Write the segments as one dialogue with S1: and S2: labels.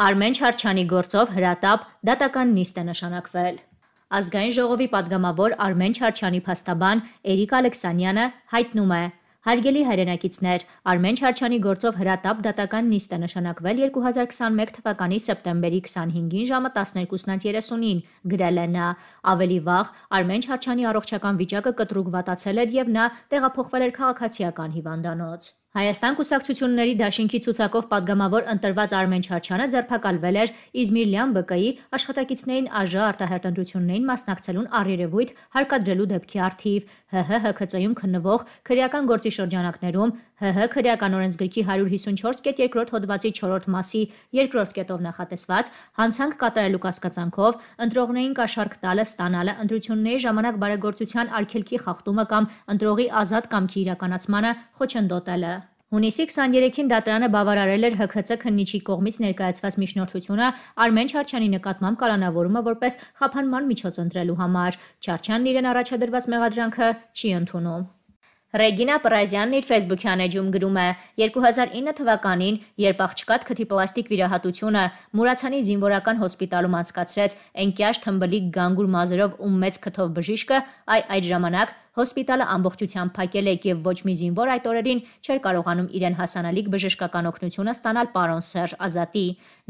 S1: Արմեն Չարչյանի գործով հրատապ դատական նիստ է նշանակվել։ Ազգային ժողովի падգամավոր Արմեն Չարչյանի փաստաբան Էրիկ Ալեքսանյանը հայտնում է. Հարգելի հայրենակիցներ, Արմեն Չարչյանի գործով հրատապ դատական նիստ է նշանակվել 2021 թվականի սեպտեմբերի 25-ին ժամը 12:30-ին, գրել է նա։ Ավելի վաղ Արմեն Չարչյանի առողջական վիճակը կտրուկ վատացել էր եւ նա տեղափոխվել էր քաղաքացիական հիվանդանոց։ Հայաստան կուսակցությունների դաշինքի ցուցակով падգամավոր ընտրված Արմեն Չարչյանը ձերբակալվել էր Իզմիրլյան ԲԿ-ի աշխատակիցներին ԱԺ արտահերտանդություններին մասնակցելուն առերևույթ հարկադրելու դեպքի արդիվ ՀՀ ՀԿՑ-ում քննվող քրեական գործի շրջանակներում ՀՀ քրեական օրենսգրքի 154.2-րդ հոդվածի 4-րդ մասի 2-րդ կետով նախատեսված հանցանք կատարելու կասկածանքով ընտրողներին կաշառք տալը, ստանալը, ընտրությունների ժամանակ բարեգործության արգելքի խախտումը կամ ընտրողի ազատ կամքի իրականացմանը խոչընդոտելը Հունիսի 23-ին դատարանը բավարարել էր ՀՔՑ քննիչի կողմից ներկայացված միջնորդությունը Արմեն Չարչյանի նկատմամբ կալանավորումը որպես խափանման միջոց ընտրելու համար։ Չարչյանն իրեն առաջադրված մեղադրանքը չի ընդունում։ Ռեգինա Պրազյանն իր Facebook-յան էջում գրում է. 2009 թվականին, երբ աղջկատ քթի պլաստիկ վիրահատությունը Մուրացանի զինվորական հոսպիտալում անցկացրեց, Էնկիաշ Թմբլիկ գանգուր մազերով ու մեծ քթով բժիշկը, այ այդ ժամանակ հոսպիտալը ամբողջությամբ փակել է եւ ոչ մի զինվոր այդ օրերին չէր կարողանում իրեն հասանելիք բժշկական օգնությունը ստանալ պարոն Սերժ Ազատի։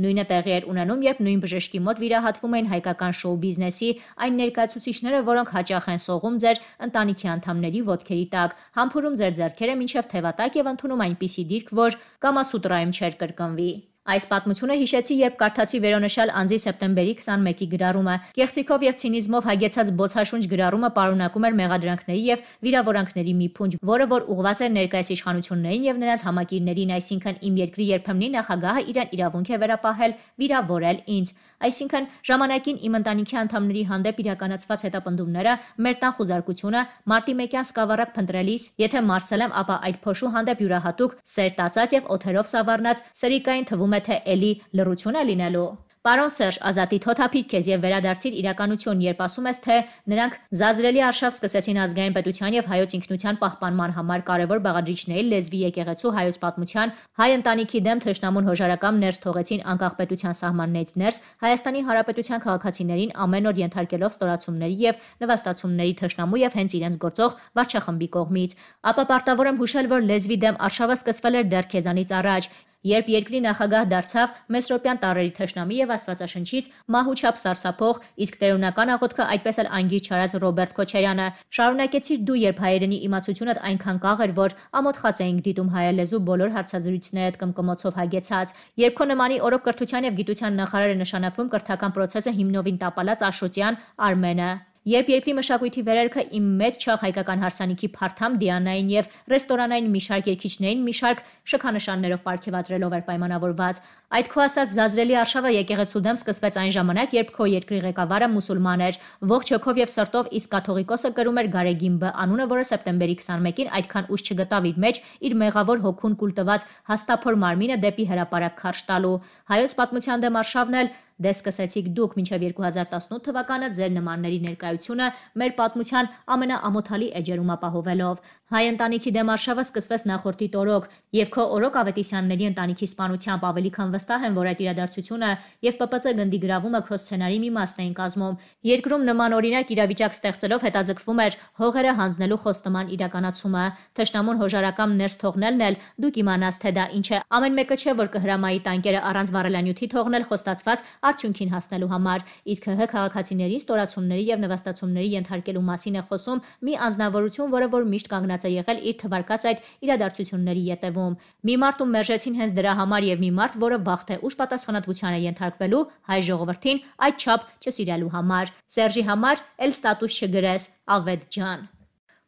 S1: Նույնը տեղի էր ունենում, երբ նույն բժշկի մոտ վիրահատվում էին հայկական շոու բիզնեսի այն ներկայացուցիչները, որոնք հաճախ են սողում ձեր ընտանիքի անդամների ոտքերի տակ, համբուրում ձեր ձեռքերը ոչ միայն թևատակ եւ ընդունում այնպիսի դիրք, որ կամասուտրայում չեր կրկնվի։ Այս պատմությունը հիշեցի, երբ կարդացի վերոնշալ անձի սեպտեմբերի 21-ի գրառումը։ Գեղեցիկով եւ ցինիզմով հագեցած բոցաշունչ գրառումը պարունակում էր մեղադրանքների եւ վիրավորանքների մի փունջ, որը որ ուղղված էր ներկայիս իշխանություններին եւ նրանց համակիրներին, այսինքն իմ երկրի երբեմնի նախագահը իրեն իրավունք է վերապահել վիրավորել ինձ։ Այսինքն ժամանակին իմ ընտանիքի անդամների հանդեպ իրականացված հետապնդումները, մեր տան խոզարկությունը, մարտի 1-յան սկավառակ փնտրելիս, եթե մարսելեմ, ապա այդ փոշու հանդեպ յուրահատուկ սեր տածած եւ օթերով սավառնած սերիկային թվում է թե էլի լրություն է լինելու։ Պարոն Սերժ Ազատի թոթափիր քեզ եւ վերադարձիր իրականություն, երբ ասում ես, թե նրանք զազրելի արշավ սկսեցին ազգային պետության եւ հայոց ինքնության պահպանման համար կարևոր բաղադրիչների լեզվի եկեղեցու հայոց պատմության հայ ընտանիքի դեմ թշնամուն հոժարակամ ներս թողեցին անկախ պետության սահմաններից ներս Հայաստանի Հանրապետության քաղաքացիներին ամեն օր ենթարկելով ստորացումների եւ նվաստացումների թշնամու եւ հենց իրենց գործող վարչախմբի կողմից։ Ապա պարտավոր եմ հուշել, որ լեզվի դեմ արշավը սկսվել էր դեռ քեզանից առաջ Երբ երկրի նախագահ դարձավ, Մեսրոպյան տարերի թշնամի եւ Աստվածաշնչից մահուչապ սարսափող, իսկ տերունական աղոթքը այդպես էլ անգի չարած Ռոբերտ Քոչարյանը, շարունակեցիր դու, երբ հայերենի իմացությունդ այնքան կաղ էր, որ ամոթխած էինք դիտում հայալեզու բոլոր հարցազրույցներդ կմկմոցով հագեցած, երբ քո նմանի օրոք կրթության եւ գիտության նախարարը նշանակվում կրթական process-ը հիմնովին տապալած Աշոտյան Արմենը Երբ երկրի մշակույթի վերելքը իմ մեծ չաղ հայկական հարսանիքի փարթամ դիանային եւ ռեստորանային մի շարք երկիչներին մի շարք շքանշաններով ապարգևատրելով էր պայմանավորված, այդ քո ասած զազրելի արշավը եկեղեցու դեմ սկսվեց այն ժամանակ, երբ քո երկրի ղեկավարը մուսուլման էր, ողջ հոգով եւ սրտով իսկ կաթողիկոսը կրում էր Գարեգին Բ անունը, որը սեպտեմբերի 21-ին այդքան ուշ չգտավ իր մեջ իր մեղավոր հոգուն կուլ տված հաստափոր մարմինը դեպի հրաապարակ քարշ տալու։ Հայոց պատմության դեմ արշավն էլ Դե սկսեցիք դուք մինչև 2018 թվականը ձեր նմանների ներկայությունը մեր պատմության ամենաամոթալի էջերում ապահովելով։ Հայ ընտանիքի դեմ արշավը սկսվեց նախորդի տորոք, եւ քո օրոք Ավետիսյանների ընտանիքի սպանությամբ ավելի քան վստահ են, որ այդ իրադարձությունը եւ ՊՊՑ գնդի գրավումը քո սցենարի մի մասն էին կազմում։ Երկրում նման օրինակ իրավիճակ ստեղծելով հետաձգվում էր հողերը հանձնելու խոստման իրականացումը։ Թշնամուն հոժարակամ ներս թողնելն էլ դուք իմանաս թե դա ինչ է։ Ամեն մեկը չէ, որ կհրամայի տանկերը առանց վառելանյութի թողնել խոստացված արդյունքին հասնելու համար, իսկ ՀՀ քաղաքացիների ստորացումների եւ նվաստացումների ենթարկելու մասին է խոսում մի անznավորություն, որը որ միշտ կանգնած է եղել իր թվարկած այդ իրադարձությունների յետևում։ Մի մարդ ու մերժեցին հենց դրա համար եւ մի մարդ, որը վաղ թե ուշ պատասխանատվության է ենթարկվելու հայ ժողովրդին այդ չափ չսիրելու համար։ Սերժի համար էլ ստատուս չգրես, Ավետ ջան։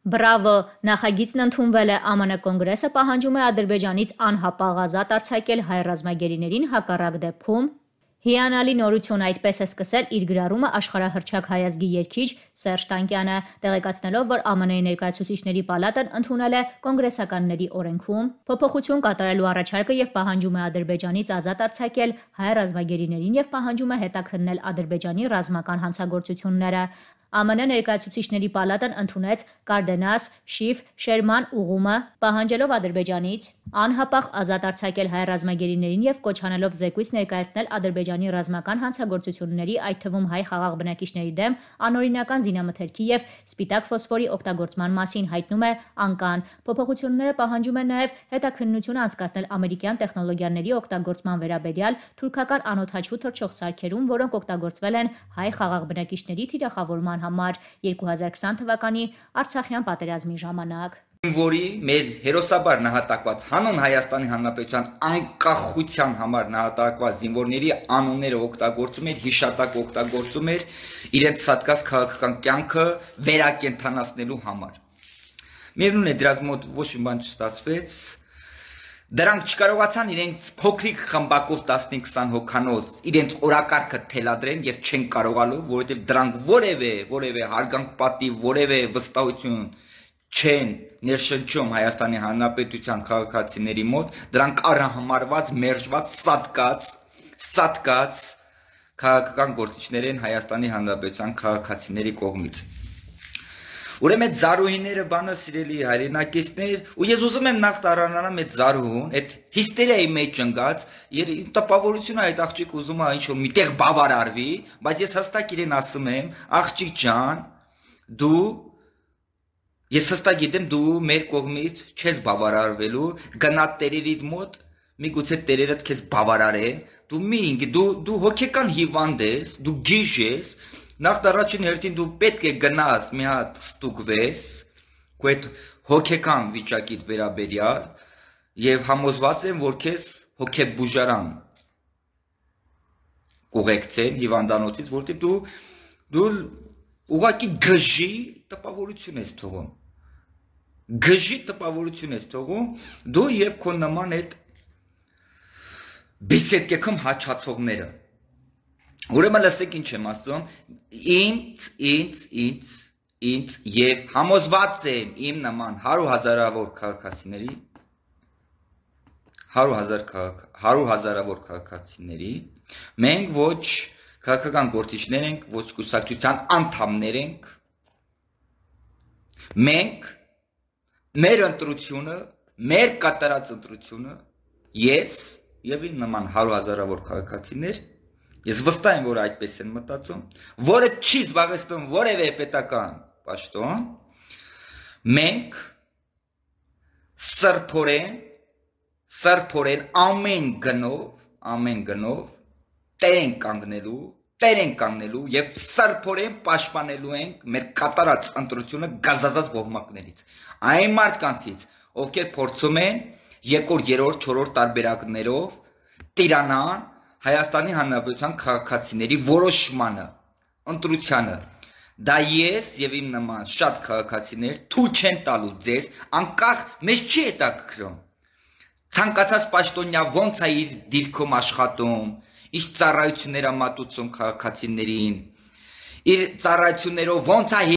S1: Բրավո, նախագիծն ընդունվել է ԱՄՆ կոնգրեսը պահանջում է Ադրբեջանից անհապաղ ազատ արձակել հայ ռազմագերիներին հակառակ դեպքում Հիանալի նորություն այդպես է սկսել իր գրառումը աշխարհահռչակ հայազգի երկիչ Սերժ Տանկյանը, տեղեկացնելով, որ ԱՄՆ-ի ներկայացուցիչների պալատան ընդունել է կոնգրեսականների օրենքում փոփոխություն կատարելու առաջարկը եւ պահանջում է Ադրբեջանից ազատ արձակել հայ ռազմագերիներին եւ պահանջում է հետաքննել Ադրբեջանի ռազմական հանցագործությունները։ ԱՄՆ ներկայացուցիչների պալատն ընդունեց Կարդենաս, Շիֆ, Շերման ուղումը, պահանջելով Ադրբեջանից անհապաղ ազատ արձակել հայ ռազմագերիներին եւ կոչանելով զեկույց ներկայացնել Ադրբեջանի ռազմական հանցագործությունների, այդ թվում հայ խաղաղ բնակիչների դեմ անօրինական զինամթերքի եւ սպիտակ ֆոսֆորի օգտագործման մասին հայտնում է անկան։ Փոփոխությունները պահանջում են նաեւ հետաքննություն անցկացնել ամերիկյան տեխնոլոգիաների օգտագործման վերաբերյալ թուրքական անօթաչու թռչող սարքերում, որոնք օգտագործվել են հայ խաղաղ բնակիչների թիրախավորման համար 2020 թվականի Արցախյան պատերազմի ժամանակ
S2: որի մեր հերոսաբար նահատակված հանուն Հայաստանի Հանրապետության անկախության համար նահատակված զինվորների անունները օգտագործում էր, հիշատակ օգտագործում էր իրենց ցածկած քաղաքական կյանքը վերակենդանացնելու համար։ Միևնույն է, դրանց մոտ ոչ մի բան չստացվեց, Դրանք չկարողացան իրենց փոքրիկ խմբակով 15-20 հոգանոց իրենց օրակարգը թելադրեն եւ չեն կարողալու, որովհետեւ դրանք որևէ, որևէ հարգանք պատի, որևէ վստահություն չեն ներշնչում Հայաստանի Հանրապետության քաղաքացիների մոտ, դրանք առհամարված, մերժված, սատկած, սատկած քաղաքական գործիչներ են Հայաստանի Հանրապետության քաղաքացիների կողմից։ Ուրեմն այդ զարուհիները բանը սիրելի հայրենակիցներ, ու ես ուզում եմ նախ տարանանամ այդ զարուհուն, այդ հիստերիայի մեջ ընկած, իր տպավորությունը այդ աղջիկ ուզում է ինչ-որ միտեղ բավարարվի, բայց ես հստակ իրեն ասում եմ, աղջիկ ջան, դու ես հստակ գիտեմ դու մեր կողմից չես բավարարվելու, գնա տերերիդ մոտ միգուցե տերերդ քեզ բավարարեն, դու մի ինգ, դու դու հոգեկան հիվանդ ես, դու գիժ ես, Նախ առաջին հերթին դու պետք է գնաս մի հատ ստուգվես, քո այդ հոգեկան վիճակիդ վերաբերյալ եւ համոզված եմ, որ քեզ հոգեբուժարան կուղեկցեն հիվանդանոցից, որտեղ դու դու ուղակի գժի տպավորություն ես թողում։ Գժի տպավորություն ես թողում, դու եւ քո նման այդ բիսետկեքում հաչացողները Ուրեմն լսեք ինչ եմ ասում, ինձ, ինձ, ինձ, ինձ եւ համոզված եմ իմ նման 100 հազարավոր քաղաքացիների 100 հազար քաղաք 100 հազարավոր քաղաքացիների մենք ոչ քաղաքական գործիչներ ենք, ոչ կուսակցության անդամներ ենք։ Մենք մեր ընտրությունը, մեր կատարած ընտրությունը ես եւ իմ նման 100 հազարավոր քաղաքացիներ Ես վստահ եմ, որ այդպես են մտածում, որը չի զբաղեցնում որևէ պետական պաշտոն, մենք սրբորեն սրբորեն ամեն գնով, ամեն գնով տեր են կանգնելու, տեր են կանգնելու եւ սրբորեն պաշտպանելու ենք մեր կատարած ընտրությունը գազազած ողմակներից։ Այն մարդկանցից, ովքեր փորձում են երկրորդ, երրորդ, չորրորդ տարբերակներով տիրանան Հայաստանի Հանրապետության քաղաքացիների որոշմանը, ընտրությանը։ Դա ես եւ իմ նման շատ քաղաքացիներ թույլ չեն տալու ձեզ անկախ մեզ չի հետաքրքրում։ Ցանկացած պաշտոնյա ոնց է իր դիրքում աշխատում, ինչ ծառայություններ է մատուցում քաղաքացիներին։ Իր ծառայություններով ոնց է